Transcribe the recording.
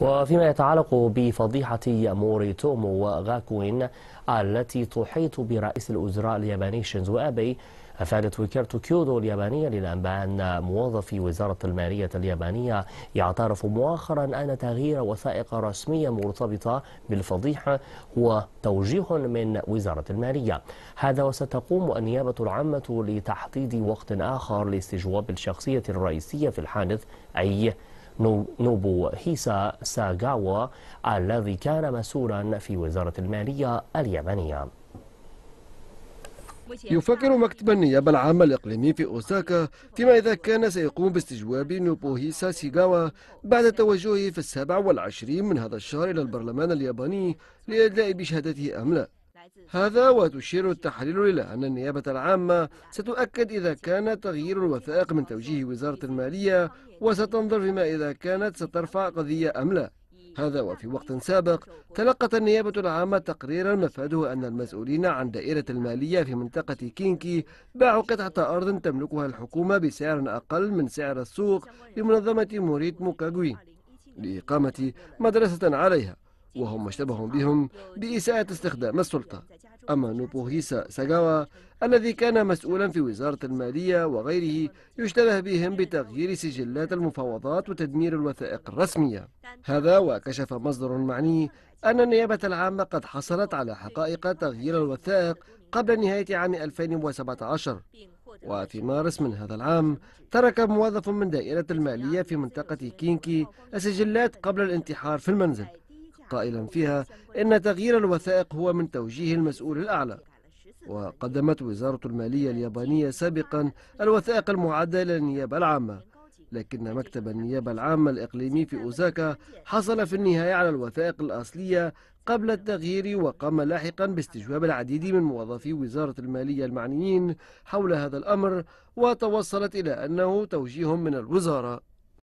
وفيما يتعلق بفضيحة موريتومو وغاكوين التي تحيط برئيس الوزراء الياباني شينزو أبي أفادت وكالة كيودو اليابانية للأنباء أن موظفي وزارة المالية اليابانية يعترف مؤخرا أن تغيير وثائق رسمية مرتبطة بالفضيحة هو توجيه من وزارة المالية هذا وستقوم النيابة العامة لتحديد وقت آخر لاستجواب الشخصية الرئيسية في الحادث أي نوبو هيسا ساغاوا الذي كان مسؤولا في وزارة المالية اليابانية يفكر مكتب النيابة العامة الإقليمي في أوساكا فيما إذا كان سيقوم باستجواب نوبوهيسا سيغاوا بعد توجهه في السابع والعشرين من هذا الشهر إلى البرلمان الياباني لإدلاء بشهادته أم لا هذا وتشير التحليل إلى أن النيابة العامة ستؤكد إذا كان تغيير الوثائق من توجيه وزارة المالية وستنظر فيما إذا كانت سترفع قضية أم لا هذا وفي وقت سابق تلقت النيابة العامة تقريرا مفاده أن المسؤولين عن دائرة المالية في منطقة كينكي باعوا قطعة أرض تملكها الحكومة بسعر أقل من سعر السوق لمنظمة موريت موكاغوي لإقامة مدرسة عليها وهم شبه بهم بإساءة استخدام السلطة أما نوبوهيسا ساغاوا الذي كان مسؤولا في وزارة المالية وغيره يشتبه بهم بتغيير سجلات المفاوضات وتدمير الوثائق الرسمية هذا وكشف مصدر معني أن النيابة العامة قد حصلت على حقائق تغيير الوثائق قبل نهاية عام 2017 وفي مارس من هذا العام ترك موظف من دائرة المالية في منطقة كينكي السجلات قبل الانتحار في المنزل قائلا فيها إن تغيير الوثائق هو من توجيه المسؤول الأعلى وقدمت وزارة المالية اليابانية سابقا الوثائق المعدة للنيابة العامة لكن مكتب النيابة العامة الإقليمي في أوزاكا حصل في النهاية على الوثائق الأصلية قبل التغيير وقام لاحقا باستجواب العديد من موظفي وزارة المالية المعنيين حول هذا الأمر وتوصلت إلى أنه توجيه من الوزارة